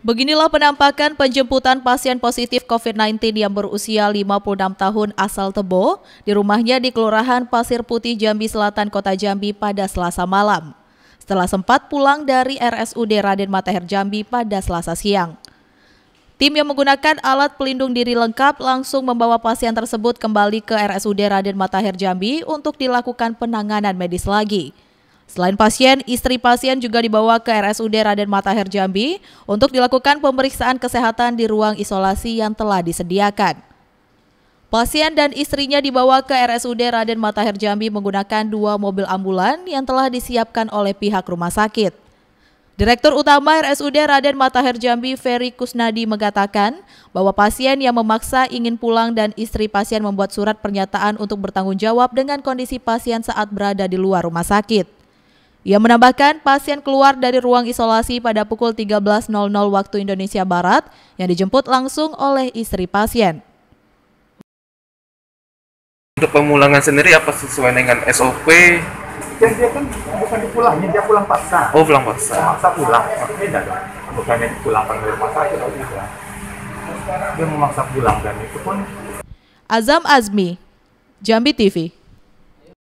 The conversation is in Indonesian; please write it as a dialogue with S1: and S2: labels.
S1: Beginilah penampakan penjemputan pasien positif COVID-19 yang berusia 56 tahun asal Tebo di rumahnya di Kelurahan Pasir Putih Jambi Selatan Kota Jambi pada Selasa malam. Setelah sempat pulang dari RSUD Raden Matahir Jambi pada Selasa siang. Tim yang menggunakan alat pelindung diri lengkap langsung membawa pasien tersebut kembali ke RSUD Raden Matahir Jambi untuk dilakukan penanganan medis lagi. Selain pasien, istri pasien juga dibawa ke RSUD Raden Matahir Jambi untuk dilakukan pemeriksaan kesehatan di ruang isolasi yang telah disediakan. Pasien dan istrinya dibawa ke RSUD Raden Matahir Jambi menggunakan dua mobil ambulan yang telah disiapkan oleh pihak rumah sakit. Direktur Utama RSUD Raden Matahir Jambi Ferry Kusnadi mengatakan bahwa pasien yang memaksa ingin pulang dan istri pasien membuat surat pernyataan untuk bertanggung jawab dengan kondisi pasien saat berada di luar rumah sakit. Ia menambahkan pasien keluar dari ruang isolasi pada pukul 13.00 waktu Indonesia Barat yang dijemput langsung oleh istri pasien. Untuk pemulangan sendiri apa sesuai dengan SOP? Dan dia kan bukan dipulangnya, dia pulang paksa. Oh, pulang paksa. Paksa pulang, beda dong. Bukannya dipulangkan dari rumah sakit atau tidak. Dia memaksa pulang dan itu pun... Azam Azmi, Jambi TV.